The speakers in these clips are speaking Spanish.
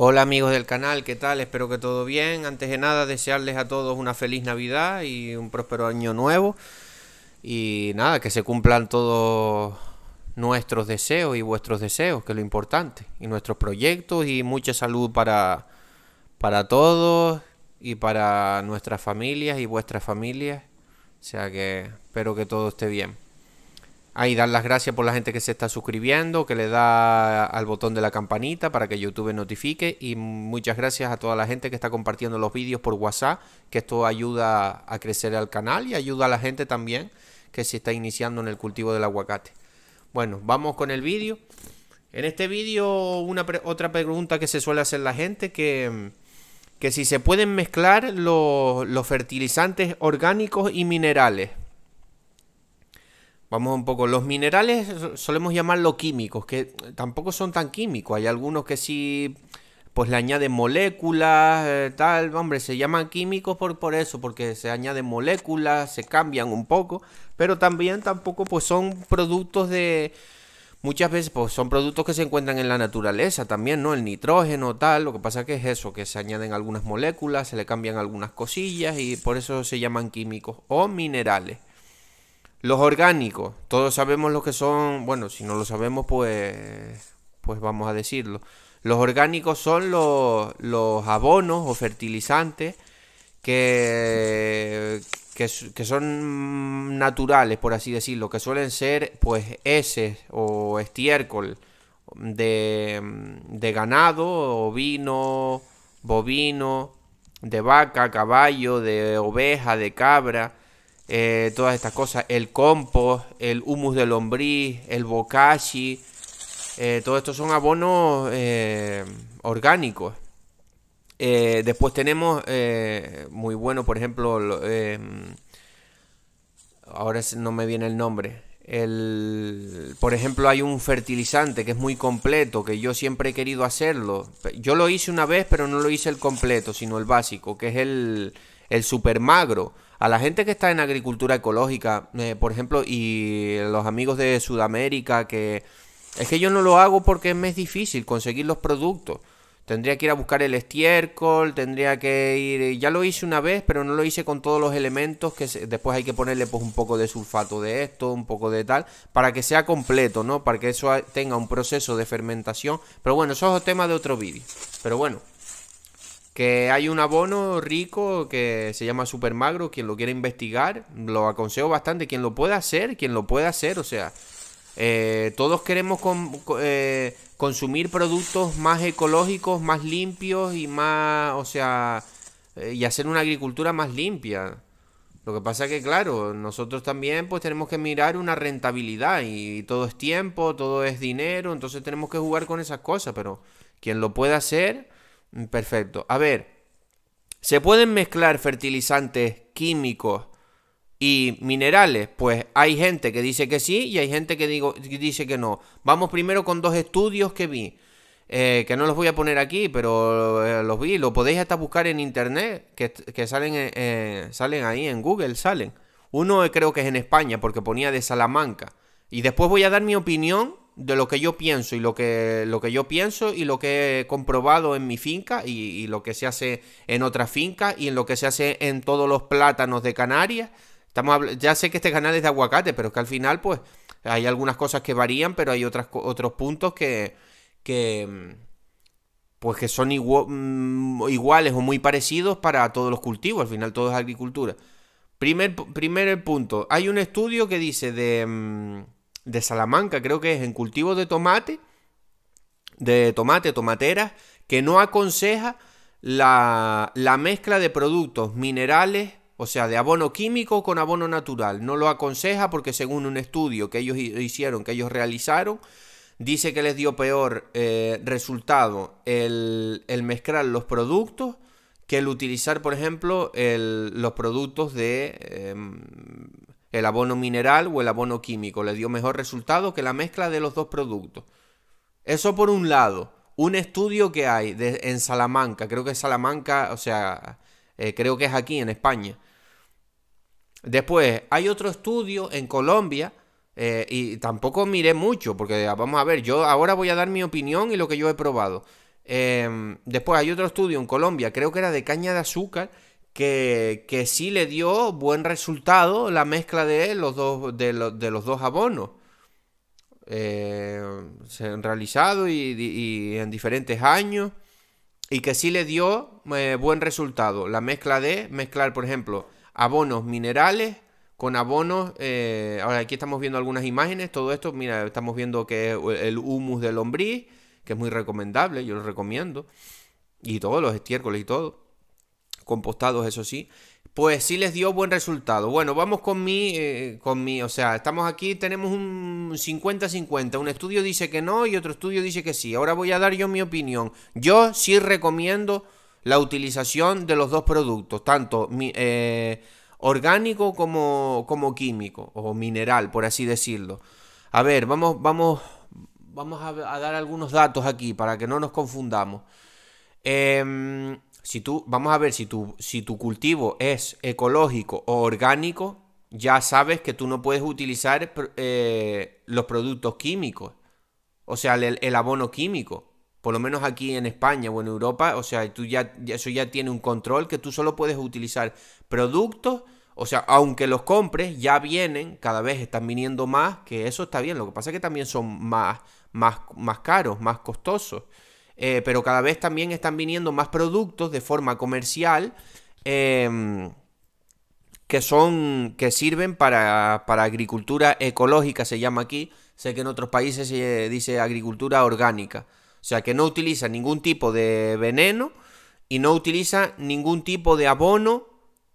Hola amigos del canal, ¿qué tal? Espero que todo bien. Antes de nada, desearles a todos una feliz Navidad y un próspero año nuevo. Y nada, que se cumplan todos nuestros deseos y vuestros deseos, que es lo importante. Y nuestros proyectos y mucha salud para, para todos y para nuestras familias y vuestras familias. O sea que espero que todo esté bien. Ahí dar las gracias por la gente que se está suscribiendo, que le da al botón de la campanita para que YouTube notifique. Y muchas gracias a toda la gente que está compartiendo los vídeos por WhatsApp, que esto ayuda a crecer al canal y ayuda a la gente también que se está iniciando en el cultivo del aguacate. Bueno, vamos con el vídeo. En este vídeo, una otra pregunta que se suele hacer la gente, que, que si se pueden mezclar los fertilizantes orgánicos y minerales. Vamos un poco, los minerales solemos llamarlos químicos, que tampoco son tan químicos, hay algunos que sí pues le añaden moléculas, eh, tal, hombre, se llaman químicos por, por eso, porque se añaden moléculas, se cambian un poco, pero también tampoco pues son productos de, muchas veces pues son productos que se encuentran en la naturaleza también, ¿no? El nitrógeno, tal, lo que pasa que es eso, que se añaden algunas moléculas, se le cambian algunas cosillas y por eso se llaman químicos o minerales. Los orgánicos, todos sabemos lo que son, bueno, si no lo sabemos, pues, pues vamos a decirlo. Los orgánicos son los, los abonos o fertilizantes que, que, son naturales, por así decirlo, que suelen ser pues heces o estiércol de, de ganado, ovino, bovino, de vaca, caballo, de oveja, de cabra eh, todas estas cosas, el compost, el humus de lombriz, el bokashi, eh, todo esto son abonos eh, orgánicos. después tenemos muy bueno, por ejemplo, ahora no me viene el nombre. El, por ejemplo, hay un fertilizante que es muy completo, que yo siempre he querido hacerlo. Yo lo hice una vez, pero no lo hice el completo, sino el básico, que es el, el supermagro. magro a la gente que está en agricultura ecológica, eh, por ejemplo, y los amigos de Sudamérica, que es que yo no lo hago porque me es difícil conseguir los productos. Tendría que ir a buscar el estiércol, tendría que ir... Eh, ya lo hice una vez, pero no lo hice con todos los elementos que después hay que ponerle pues, un poco de sulfato de esto, un poco de tal, para que sea completo, ¿no? Para que eso tenga un proceso de fermentación. Pero bueno, eso es tema de otro vídeo. Pero bueno, que hay un abono rico que se llama Super Magro, quien lo quiere investigar, lo aconsejo bastante, quien lo pueda hacer, quien lo pueda hacer, o sea, eh, todos queremos eh, consumir productos más ecológicos, más limpios y más, o sea, eh, y hacer una agricultura más limpia. Lo que pasa que, claro, nosotros también pues tenemos que mirar una rentabilidad y, y todo es tiempo, todo es dinero, entonces tenemos que jugar con esas cosas, pero quien lo pueda hacer Mm, perfecto. A ver, ¿se pueden mezclar fertilizantes químicos y minerales? Pues hay gente que dice que sí y hay gente que, digo, dice que no. Vamos primero con dos estudios que vi. Eh, que no los voy a poner aquí, pero eh, los vi. Lo podéis hasta buscar en internet, que, salen, eh, salen ahí en Google, salen. Uno creo que es en España, porque ponía de Salamanca. Y después voy a dar mi opinión de lo que yo pienso y lo que, lo que yo pienso y lo que he comprobado en mi finca y, lo que se hace en otras fincas y en lo que se hace en todos los plátanos de Canarias. Estamos ya sé que este canal es de aguacate, pero es que al final pues hay algunas cosas que varían, pero hay otros puntos que, que pues que son mm, iguales o muy parecidos para todos los cultivos, al final todo es agricultura. Primer, primer punto, hay un estudio que dice de... Mm, de Salamanca, creo que es en cultivo de tomate, de tomate, tomateras, que no aconseja la, mezcla de productos minerales, o sea, de abono químico con abono natural. No lo aconseja porque según un estudio que ellos hicieron, que ellos realizaron, dice que les dio peor eh, resultado el, mezclar los productos que el utilizar, por ejemplo, los productos de... Em, el abono mineral o el abono químico, le dio mejor resultado que la mezcla de los dos productos. Eso por un lado, un estudio que hay en Salamanca, creo que es Salamanca, o sea, eh, creo que es aquí en España. Después, hay otro estudio en Colombia, eh, y tampoco miré mucho, porque vamos a ver, yo ahora voy a dar mi opinión y lo que yo he probado. Em, después hay otro estudio en Colombia, creo que era de caña de azúcar, que, sí le dio buen resultado la mezcla de los dos, de, los dos abonos. Eh, se han realizado y, en diferentes años y que sí le dio eh, buen resultado la mezcla de mezclar por ejemplo abonos minerales con abonos eh, ahora aquí estamos viendo algunas imágenes todo esto mira estamos viendo que el humus de lombriz que es muy recomendable yo lo recomiendo y todos los estiércoles y todo compostados, eso sí, pues sí les dio buen resultado. Bueno, vamos con mi, eh, con mi, o sea, estamos aquí, tenemos un 50-50. Un estudio dice que no y otro estudio dice que sí. Ahora voy a dar yo mi opinión. Yo sí recomiendo la utilización de los dos productos, tanto eh, orgánico como, como químico o mineral, por así decirlo. A ver, vamos, vamos, vamos a, dar algunos datos aquí para que no nos confundamos. Em, si tú, vamos a ver, si tu, si tu cultivo es ecológico o orgánico, ya sabes que tú no puedes utilizar eh, los productos químicos, o sea, el, abono químico, por lo menos aquí en España o en Europa, o sea, tú ya, eso ya tiene un control que tú solo puedes utilizar productos, o sea, aunque los compres, ya vienen, cada vez están viniendo más, que eso está bien, lo que pasa es que también son más, más, más caros, más costosos. Eh, pero cada vez también están viniendo más productos de forma comercial em, que son que sirven para, para, agricultura ecológica se llama aquí sé que en otros países se dice agricultura orgánica o sea que no utiliza ningún tipo de veneno y no utiliza ningún tipo de abono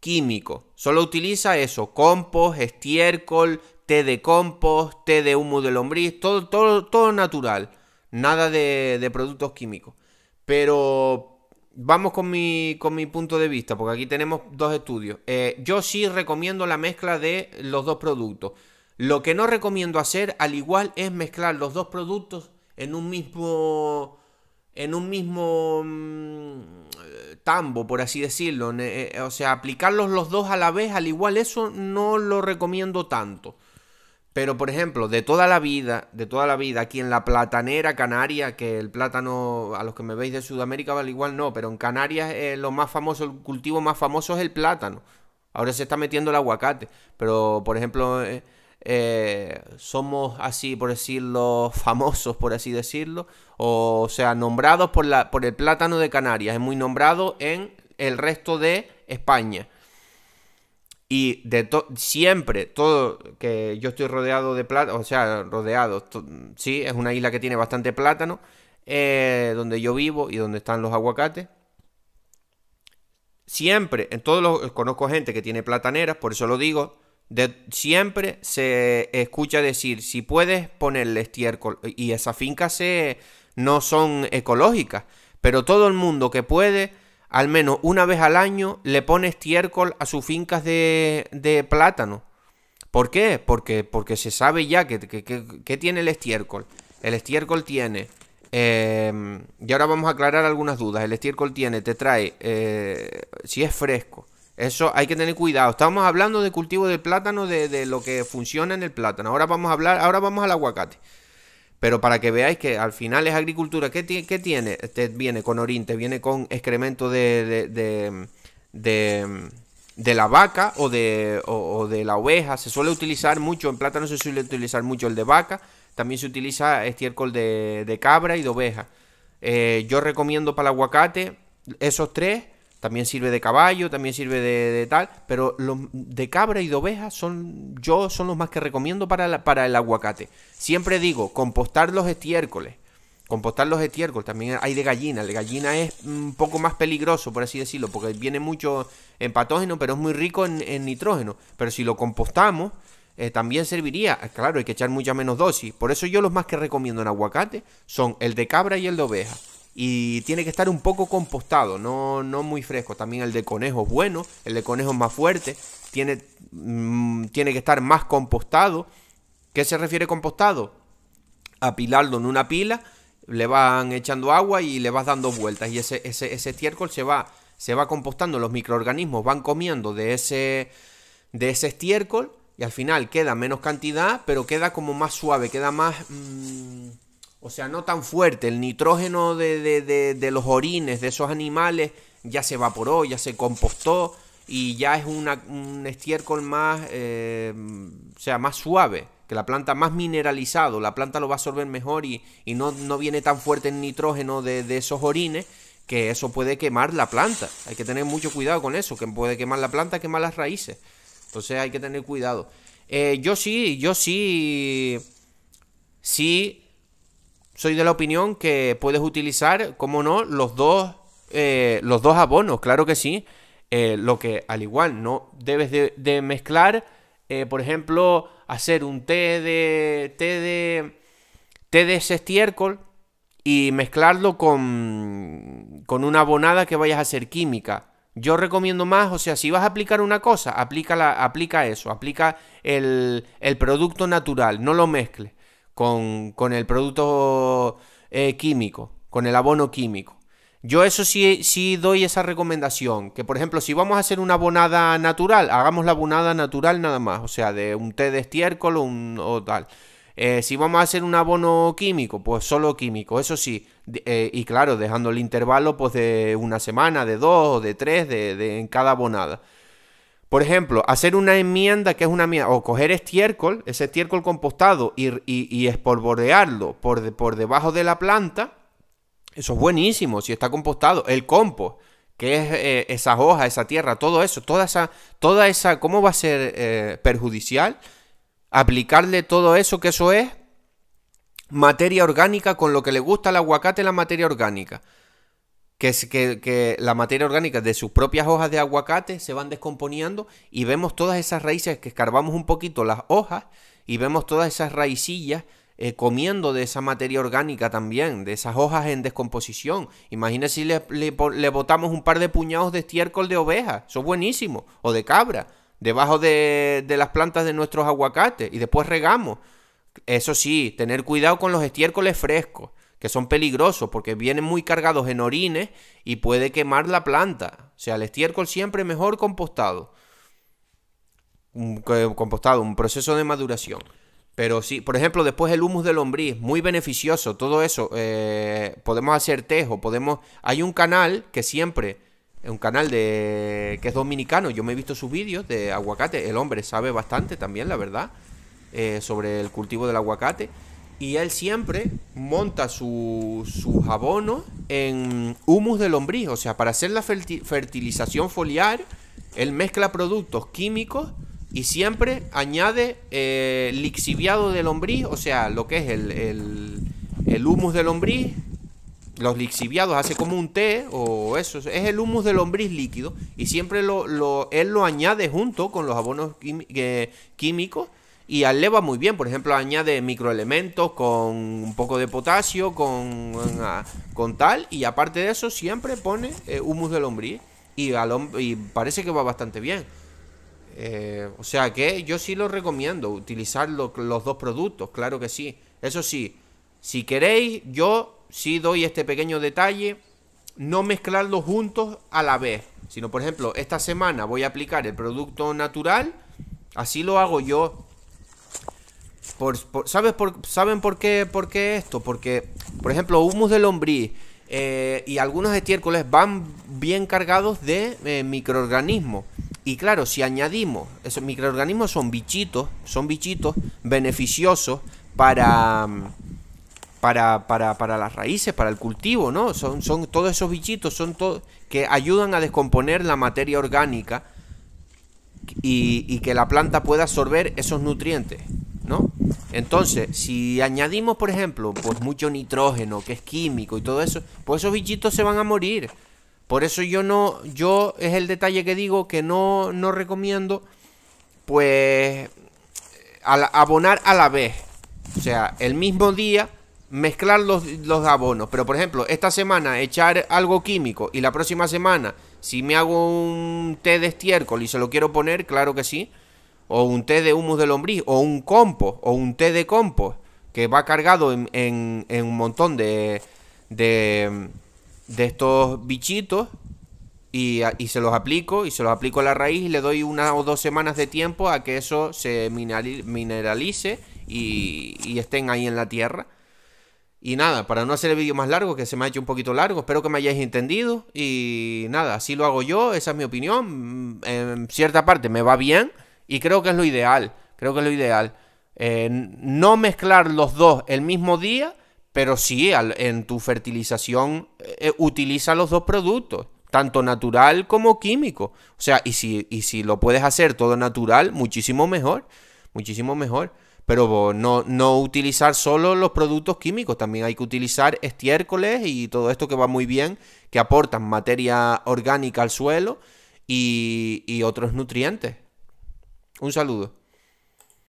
químico solo utiliza eso compost estiércol té de compost té de humo de lombriz todo todo todo natural Nada de, productos químicos. Pero vamos con mi, con mi punto de vista, porque aquí tenemos dos estudios. Eh, yo sí recomiendo la mezcla de los dos productos. Lo que no recomiendo hacer, al igual, es mezclar los dos productos en un mismo. En un mismo mm, eh, tambo, por así decirlo. Eh, o sea, aplicarlos los dos a la vez, al igual, eso no lo recomiendo tanto. Pero, por ejemplo, de toda la vida, de toda la vida, aquí en la platanera canaria, que el plátano, a los que me veis de Sudamérica, vale igual no, pero en Canarias eh, lo más famoso, el cultivo más famoso es el plátano. Ahora se está metiendo el aguacate, pero, por ejemplo, eh, eh, somos así, por decirlo, famosos, por así decirlo, o, o sea, nombrados por, la, por el plátano de Canarias, es muy nombrado en el resto de España. Y de todo siempre, todo que yo estoy rodeado de plátano, o sea, rodeado, sí, es una isla que tiene bastante plátano, eh, donde yo vivo y donde están los aguacates. Siempre, en todos los, conozco gente que tiene plataneras, por eso lo digo, de, siempre se escucha decir, si puedes ponerle estiércol, y esas fincas se, no son ecológicas, pero todo el mundo que puede al menos una vez al año le pone estiércol a sus fincas de, plátano. ¿Por qué? Porque, porque se sabe ya que, que, tiene el estiércol. El estiércol tiene... Em, y ahora vamos a aclarar algunas dudas. El estiércol tiene, te trae, eh, si es fresco. Eso hay que tener cuidado. Estamos hablando de cultivo de plátano, de, de, lo que funciona en el plátano. Ahora vamos a hablar, ahora vamos al aguacate. Pero para que veáis que al final es agricultura, ¿qué, tiene? Este viene con oriente, viene con excremento de, de, de, la vaca o de, o, de la oveja. Se suele utilizar mucho, en plátano se suele utilizar mucho el de vaca. También se utiliza estiércol de, de cabra y de oveja. Eh, yo recomiendo para el aguacate esos tres también sirve de caballo, también sirve de, tal, pero los de cabra y de oveja son yo son los más que recomiendo para, para el aguacate. Siempre digo, compostar los estiércoles. Compostar los estiércoles, también hay de gallina. La de gallina es un poco más peligroso, por así decirlo, porque viene mucho en patógeno, pero es muy rico en, nitrógeno. Pero si lo compostamos, eh, también serviría. Eh, claro, hay que echar mucha menos dosis. Por eso yo los más que recomiendo en aguacate son el de cabra y el de oveja y tiene que estar un poco compostado, no, no muy fresco. También el de conejo es bueno, el de conejo es más fuerte, tiene, mm, tiene que estar más compostado. ¿Qué se refiere compostado? Apilarlo en una pila, le van echando agua y le vas dando vueltas y ese, ese, estiércol se va, se va compostando, los microorganismos van comiendo de ese, de ese estiércol y al final queda menos cantidad, pero queda como más suave, queda más... Mm, o sea, no tan fuerte, el nitrógeno de, de, los orines de esos animales ya se evaporó, ya se compostó y ya es un estiércol más, eh, o sea, más suave, que la planta más mineralizado, la planta lo va a absorber mejor y, y no, no, viene tan fuerte el nitrógeno de, de, esos orines que eso puede quemar la planta. Hay que tener mucho cuidado con eso, que puede quemar la planta, quemar las raíces. Entonces hay que tener cuidado. Eh, yo sí, yo sí, sí soy de la opinión que puedes utilizar, como no, los dos, eh, los dos abonos, claro que sí. Eh, lo que al igual no debes de, mezclar, eh, por ejemplo, hacer un té de, té de, té de estiércol y mezclarlo con, con una abonada que vayas a hacer química. Yo recomiendo más, o sea, si vas a aplicar una cosa, aplica, la, aplica eso, aplica el, el producto natural, no lo mezcles con, el producto eh, químico, con el abono químico. Yo eso sí, sí doy esa recomendación, que por ejemplo si vamos a hacer una abonada natural, hagamos la abonada natural nada más, o sea, de un té de estiércol o, un, o tal. Eh, si vamos a hacer un abono químico, pues solo químico, eso sí. Eh, y claro, dejando el intervalo pues de una semana, de dos, de tres, de, de en cada abonada. Por ejemplo, hacer una enmienda que es una enmienda, o coger estiércol, ese estiércol compostado y, espolvorearlo por, por debajo de la planta, eso es buenísimo si está compostado. El compost, que es eh, esas hojas, esa tierra, todo eso, toda esa, toda esa, ¿cómo va a ser eh, perjudicial? Aplicarle todo eso que eso es materia orgánica con lo que le gusta al aguacate la materia orgánica que, que, la materia orgánica de sus propias hojas de aguacate se van descomponiendo y vemos todas esas raíces que escarbamos un poquito las hojas y vemos todas esas raicillas eh, comiendo de esa materia orgánica también, de esas hojas en descomposición. Imagínense si le, botamos un par de puñados de estiércol de oveja, eso es buenísimo, o de cabra, debajo de, de las plantas de nuestros aguacates y después regamos. Eso sí, tener cuidado con los estiércoles frescos que son peligrosos porque vienen muy cargados en orines y puede quemar la planta. O sea, el estiércol siempre mejor compostado. Un, compostado, un proceso de maduración. Pero sí, por ejemplo, después el humus de lombriz, muy beneficioso, todo eso. Eh, podemos hacer tejo, podemos... Hay un canal que siempre, un canal de que es dominicano, yo me he visto sus vídeos de aguacate, el hombre sabe bastante también, la verdad, eh, sobre el cultivo del aguacate y él siempre monta sus abonos en humus de lombriz. O sea, para hacer la fertilización foliar, él mezcla productos químicos y siempre añade eh, lixiviado de lombriz, o sea, lo que es el, el, humus de lombriz. Los lixiviados hace como un té o eso, es el humus de lombriz líquido y siempre él lo añade junto con los abonos eh, químicos y al le muy bien. Por ejemplo, añade microelementos con un poco de potasio, con, con ah, tal, y aparte de eso siempre pone eh, humus de lombriz y, y parece que va bastante bien. Eh, o sea que yo sí lo recomiendo, utilizar los dos productos, claro que sí. Eso sí, si queréis, yo sí doy este pequeño detalle, no mezclarlos juntos a la vez. Sino, por ejemplo, esta semana voy a aplicar el producto natural, así lo hago yo, ¿Saben por qué, por qué esto? Porque, por ejemplo, humus de lombriz eh, y algunos estiércoles van bien cargados de eh, microorganismos. Y claro, si añadimos, esos microorganismos son bichitos, son bichitos beneficiosos para, mm, para, para, para las raíces, para el cultivo, ¿no? Son, son todos esos bichitos, son todos que ayudan a descomponer la materia orgánica y, y que la planta pueda absorber esos nutrientes, ¿no? Entonces, si añadimos, por ejemplo, pues mucho nitrógeno, que es químico y todo eso, pues esos bichitos se van a morir. Por eso yo no, yo es el detalle que digo que no, no recomiendo, pues, abonar a la vez. O sea, el mismo día mezclar los abonos. Pero, por ejemplo, esta semana echar algo químico y la próxima semana, si me hago un té de estiércol y se lo quiero poner, claro que sí o un té de humus de lombriz, o un compo o un té de compost, que va cargado en, un montón de, de, estos bichitos, y, se los aplico, y se los aplico a la raíz, y le doy una o dos semanas de tiempo a que eso se mineralice y, y estén ahí en la tierra. Y nada, para no hacer el vídeo más largo, que se me ha hecho un poquito largo, espero que me hayáis entendido. Y nada, así lo hago yo, esa es mi opinión. Mm, en cierta parte me va bien, y creo que es lo ideal, creo que es lo ideal. Eh, no mezclar los dos el mismo día, pero sí en tu fertilización eh, eh, utiliza los dos productos, tanto natural como químico. O sea, y si, si lo puedes hacer todo natural, muchísimo mejor, muchísimo mejor. Pero no, no utilizar solo los productos químicos, también hay que utilizar estiércoles y todo esto que va muy bien, que aportan materia orgánica al suelo y, y otros nutrientes. Un saludo.